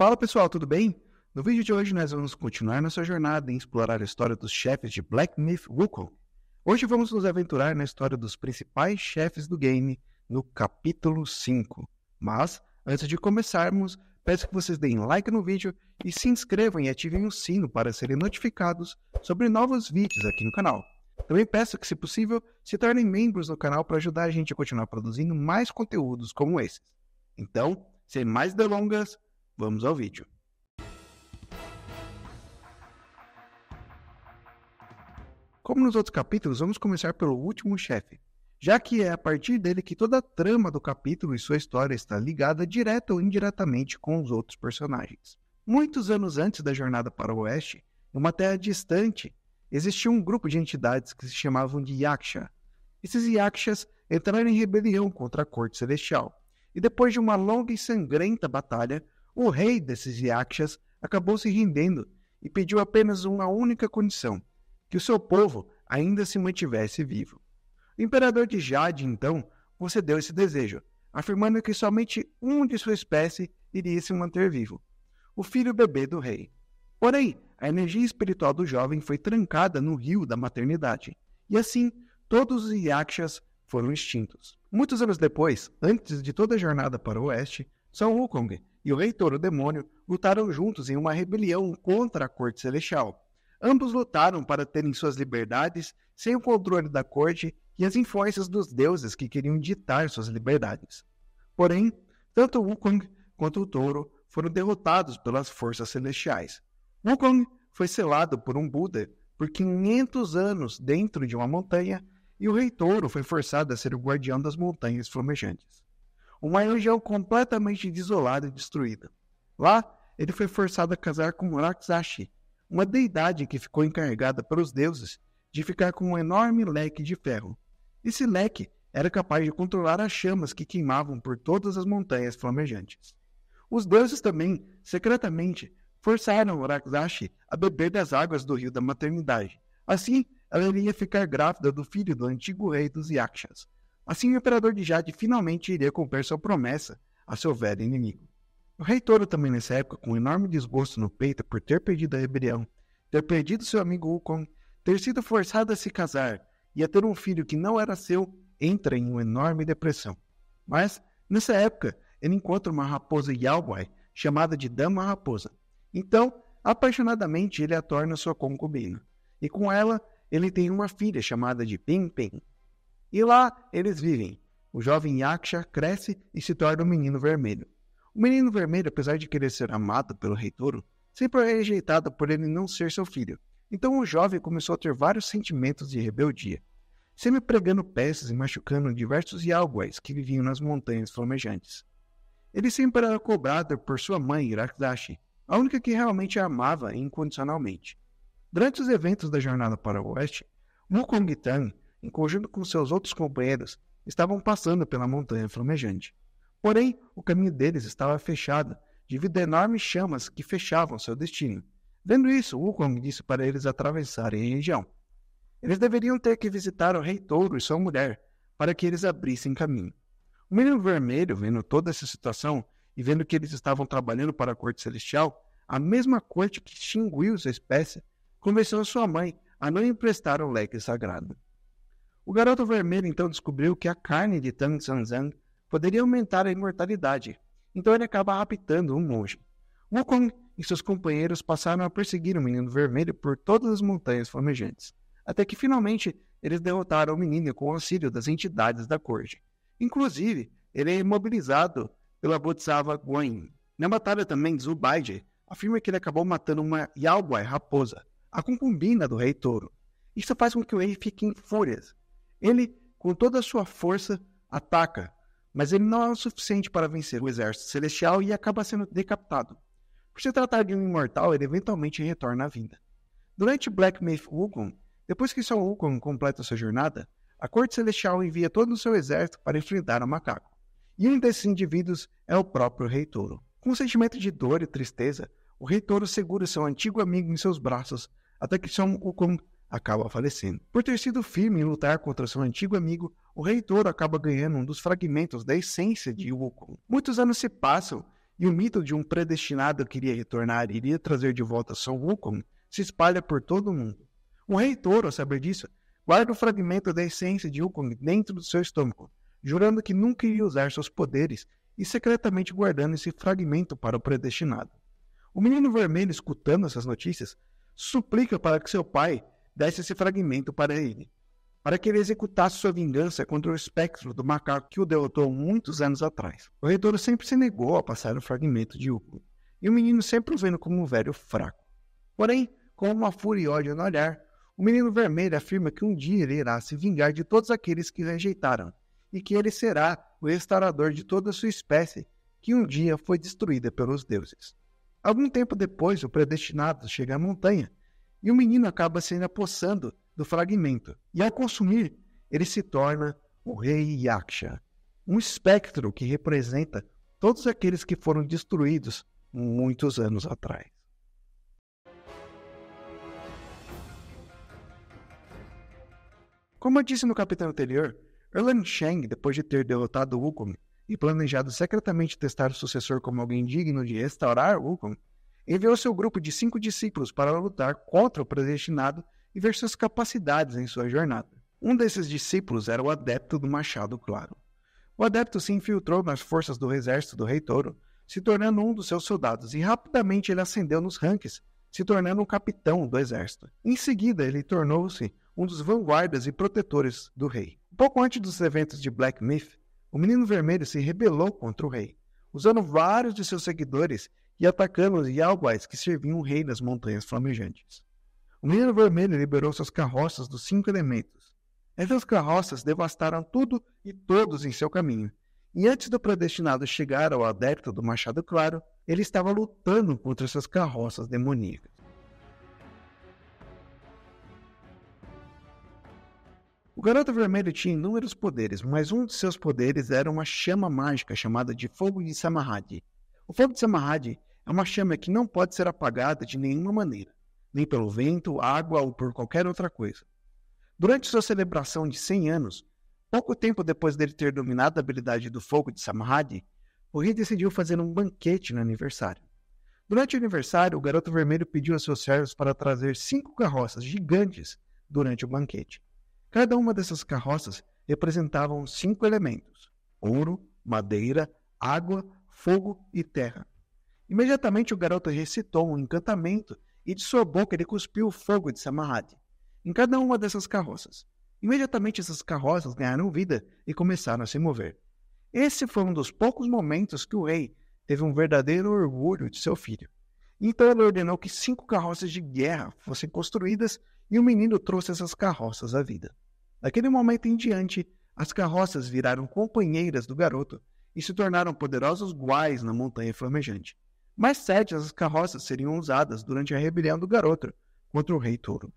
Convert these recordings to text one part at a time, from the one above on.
Fala pessoal, tudo bem? No vídeo de hoje nós vamos continuar nossa jornada em explorar a história dos chefes de Black Myth Wukong. Hoje vamos nos aventurar na história dos principais chefes do game no capítulo 5. Mas, antes de começarmos, peço que vocês deem like no vídeo e se inscrevam e ativem o sino para serem notificados sobre novos vídeos aqui no canal. Também peço que, se possível, se tornem membros no canal para ajudar a gente a continuar produzindo mais conteúdos como esses. Então, sem mais delongas, Vamos ao vídeo. Como nos outros capítulos, vamos começar pelo último chefe, já que é a partir dele que toda a trama do capítulo e sua história está ligada direta ou indiretamente com os outros personagens. Muitos anos antes da jornada para o oeste, em uma terra distante, existia um grupo de entidades que se chamavam de Yaksha. Esses Yakshas entraram em rebelião contra a Corte Celestial, e depois de uma longa e sangrenta batalha, o rei desses Yakshas acabou se rendendo e pediu apenas uma única condição: que o seu povo ainda se mantivesse vivo. O imperador de Jade, então, concedeu esse desejo, afirmando que somente um de sua espécie iria se manter vivo: o filho bebê do rei. Porém, a energia espiritual do jovem foi trancada no rio da maternidade, e assim todos os Yakshas foram extintos. Muitos anos depois, antes de toda a jornada para o oeste, São Wukong e o leitor, o demônio, lutaram juntos em uma rebelião contra a corte celestial. Ambos lutaram para terem suas liberdades sem o controle da corte e as influências dos deuses que queriam ditar suas liberdades. Porém, tanto Wukong quanto o touro foram derrotados pelas forças celestiais. Wukong foi selado por um Buda por 500 anos dentro de uma montanha e o rei touro foi forçado a ser o guardião das montanhas flamejantes uma região completamente desolada e destruída. Lá, ele foi forçado a casar com Raksashi, uma deidade que ficou encarregada pelos deuses de ficar com um enorme leque de ferro. Esse leque era capaz de controlar as chamas que queimavam por todas as montanhas flamejantes. Os deuses também, secretamente, forçaram Raksashi a beber das águas do rio da maternidade. Assim, ela iria ficar grávida do filho do antigo rei dos Yakshas, Assim, o imperador de Jade finalmente iria cumprir sua promessa a seu velho inimigo. O rei Toro também nessa época, com um enorme desgosto no peito por ter perdido a rebelião, ter perdido seu amigo Wukong, ter sido forçado a se casar e a ter um filho que não era seu, entra em uma enorme depressão. Mas, nessa época, ele encontra uma raposa Yaowai, chamada de Dama Raposa. Então, apaixonadamente, ele a torna sua concubina. E com ela, ele tem uma filha chamada de Ping Ping. E lá eles vivem. O jovem Yaksha cresce e se torna o um menino vermelho. O menino vermelho, apesar de querer ser amado pelo rei sempre é rejeitado por ele não ser seu filho. Então o jovem começou a ter vários sentimentos de rebeldia, sempre pregando peças e machucando diversos Yalguais que viviam nas montanhas flamejantes. Ele sempre era cobrado por sua mãe, Irakdashi, a única que realmente a amava incondicionalmente. Durante os eventos da jornada para o oeste, Mukong Tan em conjunto com seus outros companheiros, estavam passando pela montanha flamejante. Porém, o caminho deles estava fechado devido a enormes chamas que fechavam seu destino. Vendo isso, Wukong disse para eles atravessarem a região. Eles deveriam ter que visitar o rei touro e sua mulher para que eles abrissem caminho. O menino vermelho, vendo toda essa situação e vendo que eles estavam trabalhando para a corte celestial, a mesma corte que extinguiu sua espécie, convenceu sua mãe a não emprestar o leque sagrado. O garoto vermelho então descobriu que a carne de Tang Sanzang poderia aumentar a imortalidade, então ele acaba raptando um monge. Wukong e seus companheiros passaram a perseguir o menino vermelho por todas as montanhas flamejantes, até que finalmente eles derrotaram o menino com o auxílio das entidades da corte. Inclusive, ele é imobilizado pela Bodhisattva Guanyin. Na batalha também, Zubaiji afirma que ele acabou matando uma Yaoguai raposa, a concubina do rei touro. Isso faz com que o rei fique em fúrias ele, com toda a sua força, ataca, mas ele não é o suficiente para vencer o exército celestial e acaba sendo decapitado. Por se tratar de um imortal, ele eventualmente retorna à vida. Durante Black Myth Wukong, depois que São Wukong completa sua jornada, a Corte Celestial envia todo o seu exército para enfrentar o macaco. E um desses indivíduos é o próprio Rei Touro. Com um sentimento de dor e tristeza, o Rei Touro segura seu antigo amigo em seus braços até que Son Wukong acaba falecendo. Por ter sido firme em lutar contra seu antigo amigo, o rei Toro acaba ganhando um dos fragmentos da essência de Wukong. Muitos anos se passam e o mito de um predestinado que iria retornar e iria trazer de volta Son Wukong se espalha por todo o mundo. O rei Toro, ao saber disso, guarda o fragmento da essência de Wukong dentro do seu estômago, jurando que nunca iria usar seus poderes e secretamente guardando esse fragmento para o predestinado. O menino vermelho, escutando essas notícias, suplica para que seu pai desse esse fragmento para ele, para que ele executasse sua vingança contra o espectro do macaco que o derrotou muitos anos atrás. O reitor sempre se negou a passar o fragmento de Uco, e o menino sempre o vendo como um velho fraco. Porém, com uma fúria e ódio no olhar, o menino vermelho afirma que um dia ele irá se vingar de todos aqueles que o rejeitaram, e que ele será o restaurador de toda a sua espécie, que um dia foi destruída pelos deuses. Algum tempo depois, o predestinado chega à montanha e o menino acaba se apossando do fragmento. E ao consumir, ele se torna o rei Yaksha, um espectro que representa todos aqueles que foram destruídos muitos anos atrás. Como eu disse no capítulo anterior, Erlang Sheng, depois de ter derrotado Wukong e planejado secretamente testar o sucessor como alguém digno de restaurar Wukong, enviou seu grupo de cinco discípulos para lutar contra o predestinado e ver suas capacidades em sua jornada. Um desses discípulos era o adepto do Machado Claro. O adepto se infiltrou nas forças do exército do Rei Touro, se tornando um dos seus soldados, e rapidamente ele ascendeu nos ranks, se tornando um capitão do exército. Em seguida, ele tornou-se um dos vanguardas e protetores do rei. Pouco antes dos eventos de Black Myth, o Menino Vermelho se rebelou contra o rei, usando vários de seus seguidores e atacando os Yalguais que serviam o rei das montanhas flamejantes. O menino vermelho liberou suas carroças dos cinco elementos. Essas carroças devastaram tudo e todos em seu caminho, e antes do predestinado chegar ao adepto do Machado Claro, ele estava lutando contra essas carroças demoníacas. O garoto vermelho tinha inúmeros poderes, mas um de seus poderes era uma chama mágica chamada de Fogo de Samaradi. O Fogo de Samaradi é uma chama que não pode ser apagada de nenhuma maneira, nem pelo vento, água ou por qualquer outra coisa. Durante sua celebração de 100 anos, pouco tempo depois dele ter dominado a habilidade do fogo de Samadhi, o rei decidiu fazer um banquete no aniversário. Durante o aniversário, o garoto vermelho pediu a seus servos para trazer cinco carroças gigantes durante o banquete. Cada uma dessas carroças representava cinco elementos: ouro, madeira, água, fogo e terra. Imediatamente o garoto recitou um encantamento e de sua boca ele cuspiu o fogo de Samarati em cada uma dessas carroças. Imediatamente essas carroças ganharam vida e começaram a se mover. Esse foi um dos poucos momentos que o rei teve um verdadeiro orgulho de seu filho. Então ele ordenou que cinco carroças de guerra fossem construídas e o menino trouxe essas carroças à vida. Daquele momento em diante, as carroças viraram companheiras do garoto e se tornaram poderosos guais na montanha flamejante. Mais sete das carroças seriam usadas durante a rebelião do garoto contra o Rei Touro.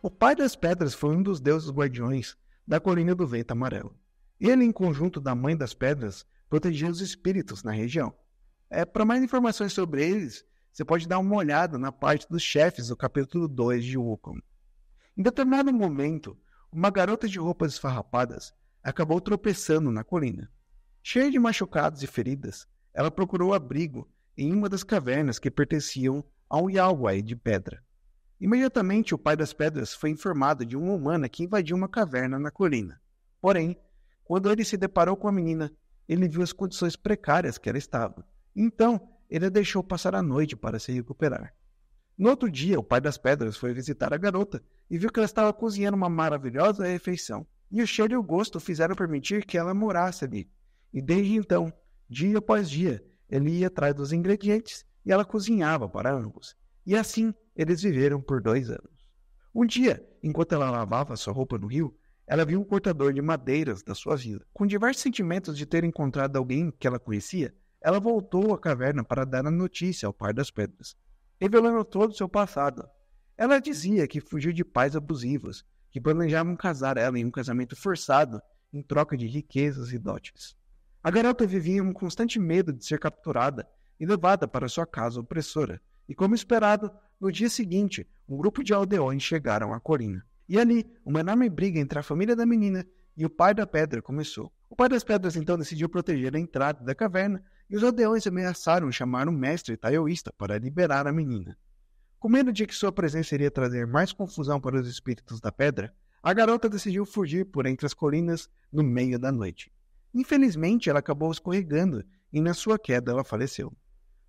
O Pai das Pedras foi um dos deuses guardiões da Colina do Vento Amarelo. Ele, em conjunto da Mãe das Pedras, protegia os espíritos na região. É, Para mais informações sobre eles, você pode dar uma olhada na parte dos chefes do capítulo 2 de Wukong. Em determinado momento, uma garota de roupas esfarrapadas acabou tropeçando na colina. Cheia de machucados e feridas, ela procurou abrigo em uma das cavernas que pertenciam ao Yawai de pedra. Imediatamente, o pai das pedras foi informado de uma humana que invadiu uma caverna na colina. Porém, quando ele se deparou com a menina, ele viu as condições precárias que ela estava. Então, ele a deixou passar a noite para se recuperar. No outro dia, o pai das pedras foi visitar a garota e viu que ela estava cozinhando uma maravilhosa refeição. E o cheiro e o gosto fizeram permitir que ela morasse ali. E desde então, dia após dia, ele ia atrás dos ingredientes e ela cozinhava para ambos. E assim eles viveram por dois anos. Um dia, enquanto ela lavava sua roupa no rio, ela viu um cortador de madeiras da sua vila. Com diversos sentimentos de ter encontrado alguém que ela conhecia, ela voltou à caverna para dar a notícia ao par das pedras, revelando todo o seu passado. Ela dizia que fugiu de pais abusivos, que planejavam casar ela em um casamento forçado em troca de riquezas e dotes. A garota vivia um constante medo de ser capturada e levada para sua casa opressora, e como esperado, no dia seguinte, um grupo de aldeões chegaram a Corina. E ali, uma enorme briga entre a família da menina e o pai da pedra começou. O pai das pedras então decidiu proteger a entrada da caverna e os aldeões ameaçaram chamar um mestre taoísta para liberar a menina. Com medo de que sua presença iria trazer mais confusão para os espíritos da pedra, a garota decidiu fugir por entre as colinas no meio da noite. Infelizmente, ela acabou escorregando e, na sua queda, ela faleceu.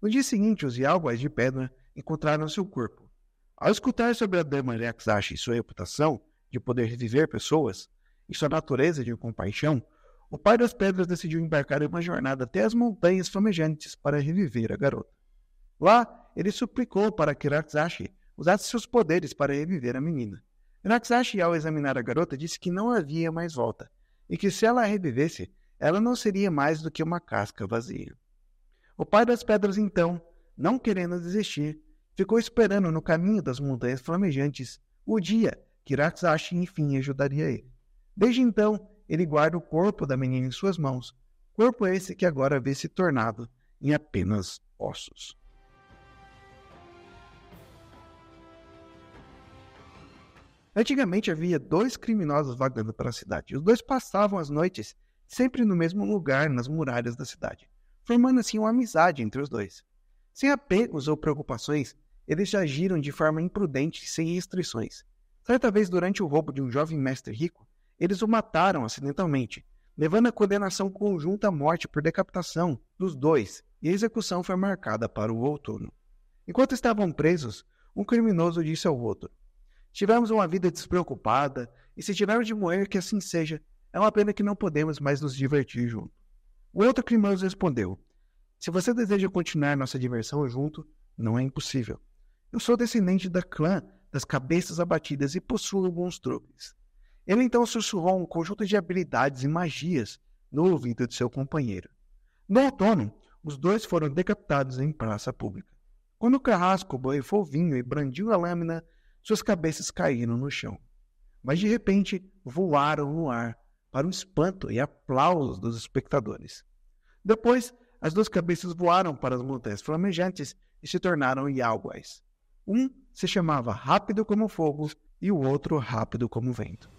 No dia seguinte, os Yalguais de Pedra encontraram seu corpo. Ao escutar sobre a dama Lyaxashi e sua reputação de poder reviver pessoas e sua natureza de compaixão, o pai das pedras decidiu embarcar em uma jornada até as montanhas flamejantes para reviver a garota. Lá, ele suplicou para que Ratzashi usasse seus poderes para reviver a menina. Ratzashi, ao examinar a garota, disse que não havia mais volta e que se ela revivesse, ela não seria mais do que uma casca vazia. O pai das pedras, então, não querendo desistir, ficou esperando no caminho das montanhas flamejantes o dia que Ratzashi enfim ajudaria ele. Desde então, ele guarda o corpo da menina em suas mãos, corpo esse que agora vê se tornado em apenas ossos. Antigamente havia dois criminosos vagando pela cidade. Os dois passavam as noites sempre no mesmo lugar, nas muralhas da cidade, formando assim uma amizade entre os dois. Sem apegos ou preocupações, eles agiram de forma imprudente e sem restrições. Certa vez, durante o roubo de um jovem mestre rico, eles o mataram acidentalmente, levando a condenação conjunta à morte por decapitação dos dois, e a execução foi marcada para o outono. Enquanto estavam presos, um criminoso disse ao outro: Tivemos uma vida despreocupada, e se tivermos de morrer, que assim seja. É uma pena que não podemos mais nos divertir junto. O outro criminoso respondeu: Se você deseja continuar nossa diversão junto, não é impossível. Eu sou descendente da clã das cabeças abatidas e possuo bons truques. Ele então sussurrou um conjunto de habilidades e magias no ouvido de seu companheiro. No outono, os dois foram decapitados em praça pública. Quando o carrasco borrifou vinho e brandiu a lâmina, suas cabeças caíram no chão, mas de repente voaram no ar para o espanto e aplausos dos espectadores. Depois, as duas cabeças voaram para as montanhas flamejantes e se tornaram Yaguais. Um se chamava Rápido como Fogo e o outro Rápido como Vento.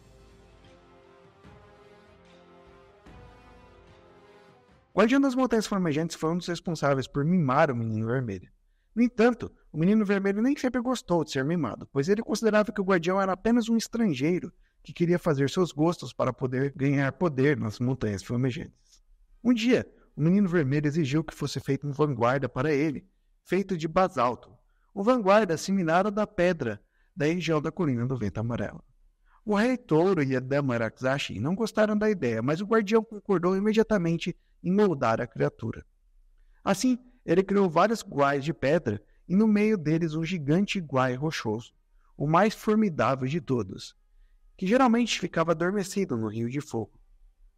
O Guardião das Montanhas Flamejantes foi um dos responsáveis por mimar o Menino Vermelho. No entanto, o menino vermelho nem sempre gostou de ser mimado, pois ele considerava que o guardião era apenas um estrangeiro que queria fazer seus gostos para poder ganhar poder nas montanhas flamejantes. Um dia, o menino vermelho exigiu que fosse feito um vanguarda para ele, feito de basalto, um vanguarda similar à da pedra da região da colina do vento amarelo. O rei touro e a dama Araxashi não gostaram da ideia, mas o guardião concordou imediatamente em moldar a criatura. Assim, ele criou vários guais de pedra e no meio deles um gigante guai rochoso, o mais formidável de todos, que geralmente ficava adormecido no rio de fogo.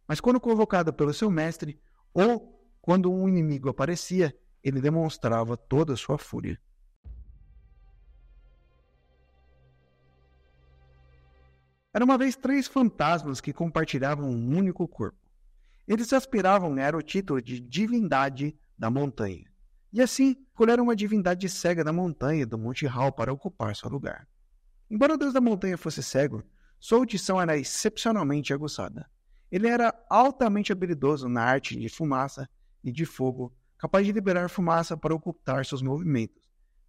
Mas quando convocado pelo seu mestre, ou quando um inimigo aparecia, ele demonstrava toda a sua fúria. Era uma vez três fantasmas que compartilhavam um único corpo. Eles aspiravam era o título de divindade da montanha e assim colheram uma divindade cega da montanha do Monte Hall para ocupar seu lugar. Embora o deus da montanha fosse cego, sua audição era excepcionalmente aguçada. Ele era altamente habilidoso na arte de fumaça e de fogo, capaz de liberar fumaça para ocultar seus movimentos.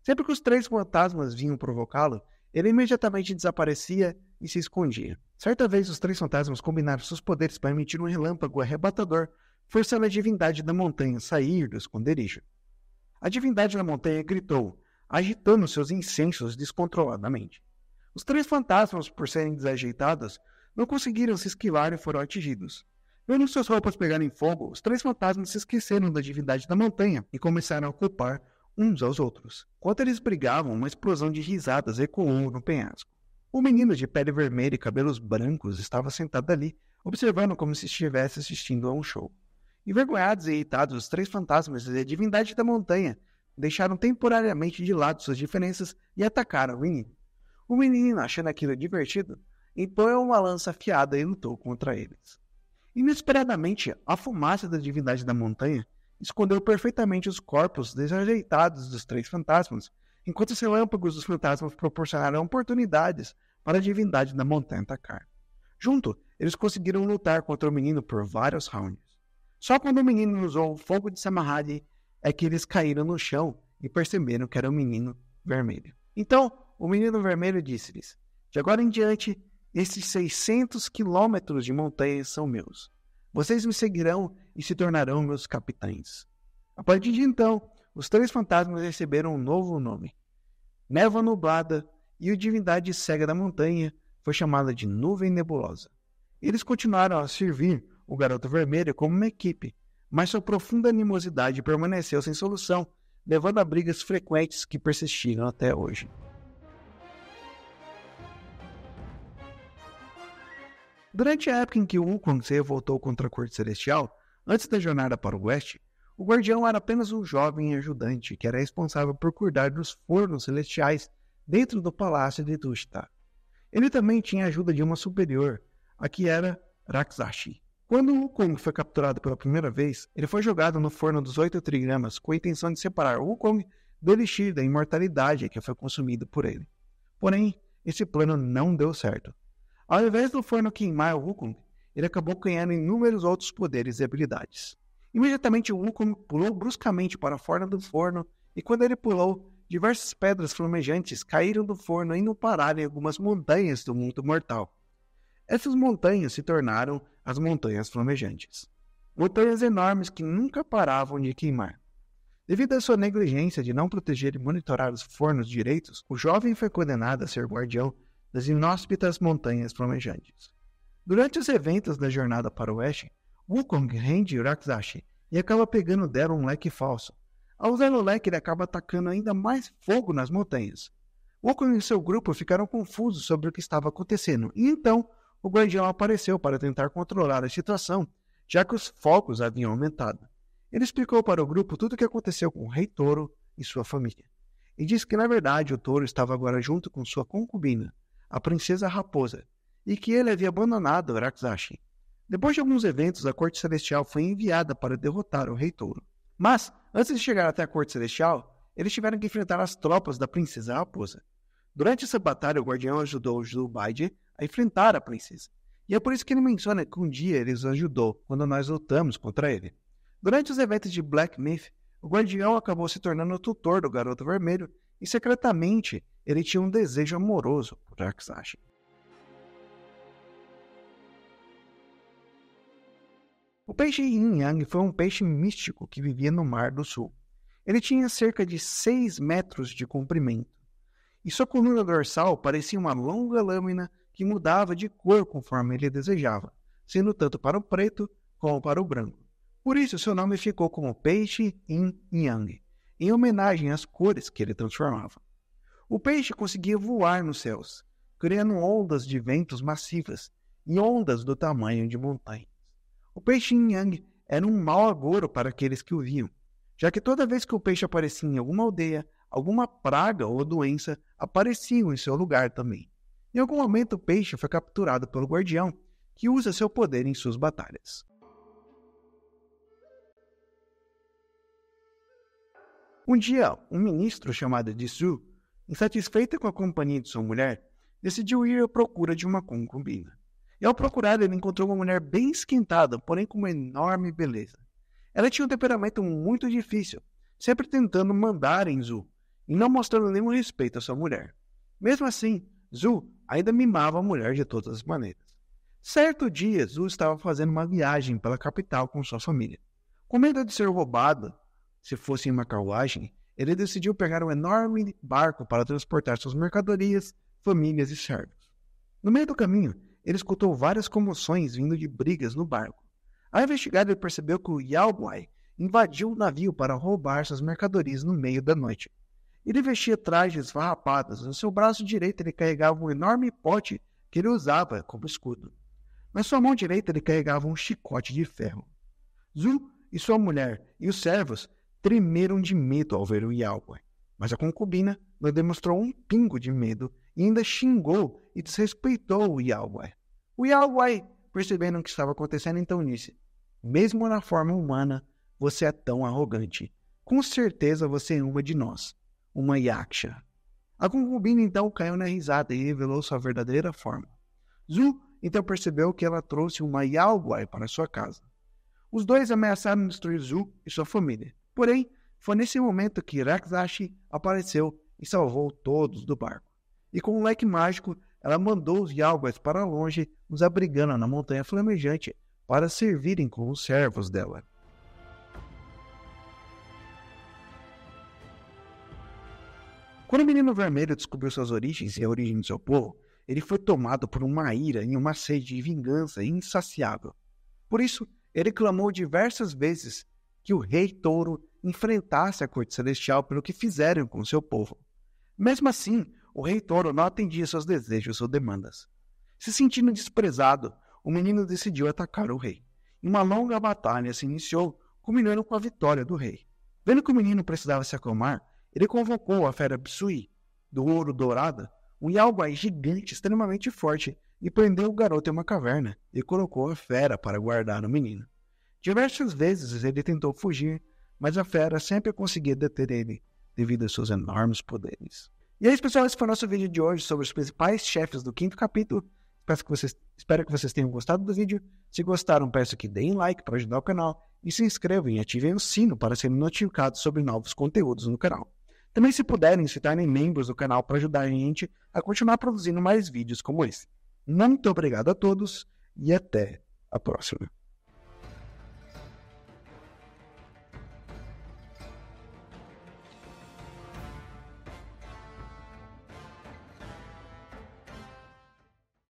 Sempre que os três fantasmas vinham provocá-lo, ele imediatamente desaparecia e se escondia. Certa vez, os três fantasmas combinaram seus poderes para emitir um relâmpago arrebatador, forçando a divindade da montanha a sair do esconderijo. A divindade da montanha gritou, agitando seus incensos descontroladamente. Os três fantasmas, por serem desajeitados, não conseguiram se esquivar e foram atingidos. Vendo suas roupas pegarem fogo, os três fantasmas se esqueceram da divindade da montanha e começaram a culpar uns aos outros. Enquanto eles brigavam, uma explosão de risadas ecoou no penhasco. O menino de pele vermelha e cabelos brancos estava sentado ali, observando como se estivesse assistindo a um show. Envergonhados e irritados, os três fantasmas e a divindade da montanha deixaram temporariamente de lado suas diferenças e atacaram o menino. O menino, achando aquilo divertido, empunhou uma lança afiada e lutou contra eles. Inesperadamente, a fumaça da divindade da montanha escondeu perfeitamente os corpos desajeitados dos três fantasmas, enquanto os relâmpagos dos fantasmas proporcionaram oportunidades para a divindade da montanha atacar. Junto, eles conseguiram lutar contra o menino por vários rounds. Só quando o menino usou o fogo de Samarade é que eles caíram no chão e perceberam que era o menino vermelho. Então, o menino vermelho disse-lhes: De agora em diante, esses 600 quilômetros de montanha são meus. Vocês me seguirão e se tornarão meus capitães. A partir de então, os três fantasmas receberam um novo nome. neva Nublada e o Divindade Cega da Montanha foi chamada de Nuvem Nebulosa. Eles continuaram a servir o Garoto Vermelho como uma equipe, mas sua profunda animosidade permaneceu sem solução, levando a brigas frequentes que persistiram até hoje. Durante a época em que Wukong se revoltou contra a Corte Celestial, antes da jornada para o Oeste, o Guardião era apenas um jovem ajudante que era responsável por cuidar dos fornos celestiais dentro do palácio de Tushita. Ele também tinha a ajuda de uma superior, a que era Raksashi. Quando o Wukong foi capturado pela primeira vez, ele foi jogado no forno dos oito trigramas com a intenção de separar o Wukong do elixir da imortalidade que foi consumido por ele. Porém, esse plano não deu certo. Ao invés do forno queimar o Wukong, ele acabou ganhando inúmeros outros poderes e habilidades. Imediatamente o Wukong pulou bruscamente para fora do forno e quando ele pulou, diversas pedras flamejantes caíram do forno e não pararam em algumas montanhas do mundo mortal. Essas montanhas se tornaram as montanhas flamejantes. Montanhas enormes que nunca paravam de queimar. Devido à sua negligência de não proteger e monitorar os fornos direitos, o jovem foi condenado a ser guardião das inóspitas montanhas flamejantes. Durante os eventos da jornada para o oeste, Wukong rende Urakusashi e acaba pegando dela um leque falso. Ao usar o leque, ele acaba atacando ainda mais fogo nas montanhas. Wukong e seu grupo ficaram confusos sobre o que estava acontecendo e então o guardião apareceu para tentar controlar a situação, já que os focos haviam aumentado. Ele explicou para o grupo tudo o que aconteceu com o rei touro e sua família, e disse que, na verdade, o touro estava agora junto com sua concubina, a princesa Raposa, e que ele havia abandonado Araxashi. Depois de alguns eventos, a Corte Celestial foi enviada para derrotar o Rei Touro. Mas, antes de chegar até a Corte Celestial, eles tiveram que enfrentar as tropas da Princesa Raposa. Durante essa batalha, o Guardião ajudou Zubaide a enfrentar a princesa. E é por isso que ele menciona que um dia ele os ajudou quando nós lutamos contra ele. Durante os eventos de Black Myth, o Guardião acabou se tornando o tutor do Garoto Vermelho e secretamente ele tinha um desejo amoroso por Darkseid. O peixe Yin Yang foi um peixe místico que vivia no Mar do Sul. Ele tinha cerca de 6 metros de comprimento, e sua coluna dorsal parecia uma longa lâmina que mudava de cor conforme ele desejava, sendo tanto para o preto como para o branco. Por isso, seu nome ficou como peixe Yin Yang, em homenagem às cores que ele transformava. O peixe conseguia voar nos céus, criando ondas de ventos massivas e ondas do tamanho de montanhas. O peixe Yin Yang era um mau agouro para aqueles que o viam, já que toda vez que o peixe aparecia em alguma aldeia, alguma praga ou doença apareciam em seu lugar também. Em algum momento, o peixe foi capturado pelo guardião, que usa seu poder em suas batalhas. Um dia, um ministro chamado Disu, insatisfeito com a companhia de sua mulher, decidiu ir à procura de uma concubina. E ao procurar, ele encontrou uma mulher bem esquentada, porém com uma enorme beleza. Ela tinha um temperamento muito difícil, sempre tentando mandar em Zu e não mostrando nenhum respeito à sua mulher. Mesmo assim, Zu Ainda mimava a mulher de todas as maneiras. Certo dia, Zu estava fazendo uma viagem pela capital com sua família. Com medo de ser roubado, se fosse em uma carruagem, ele decidiu pegar um enorme barco para transportar suas mercadorias, famílias e servos. No meio do caminho, ele escutou várias comoções vindo de brigas no barco. Ao investigar, ele percebeu que o Yao invadiu o navio para roubar suas mercadorias no meio da noite. Ele vestia trajes farrapadas. No seu braço direito, ele carregava um enorme pote que ele usava como escudo. Na sua mão direita, ele carregava um chicote de ferro. Zu e sua mulher e os servos tremeram de medo ao ver o Yahweh. Mas a concubina não demonstrou um pingo de medo e ainda xingou e desrespeitou o Yahweh. O Yahweh, percebendo o que estava acontecendo, então disse: Mesmo na forma humana, você é tão arrogante. Com certeza você é uma de nós uma Yaksha. A concubina então caiu na risada e revelou sua verdadeira forma. Zu então percebeu que ela trouxe uma Yalguai para sua casa. Os dois ameaçaram destruir Zu e sua família. Porém, foi nesse momento que Rakzashi apareceu e salvou todos do barco. E com um leque mágico, ela mandou os Yalguais para longe, os abrigando na montanha flamejante para servirem como servos dela. Quando o menino vermelho descobriu suas origens e a origem do seu povo, ele foi tomado por uma ira e uma sede de vingança insaciável. Por isso, ele clamou diversas vezes que o rei touro enfrentasse a corte celestial pelo que fizeram com seu povo. Mesmo assim, o rei touro não atendia seus desejos ou demandas. Se sentindo desprezado, o menino decidiu atacar o rei. E uma longa batalha se iniciou, culminando com a vitória do rei. Vendo que o menino precisava se acalmar, ele convocou a fera Psui, do ouro dourada, um Yaoguai gigante extremamente forte, e prendeu o garoto em uma caverna e colocou a fera para guardar o menino. Diversas vezes ele tentou fugir, mas a fera sempre conseguia deter ele, devido a seus enormes poderes. E é isso, pessoal. Esse foi o nosso vídeo de hoje sobre os principais chefes do quinto capítulo. Peço que vocês, espero que vocês tenham gostado do vídeo. Se gostaram, peço que deem like para ajudar o canal e se inscrevam e ativem o sino para serem notificados sobre novos conteúdos no canal. Também, se puderem, se tornem membros do canal para ajudar a gente a continuar produzindo mais vídeos como esse. Muito obrigado a todos e até a próxima.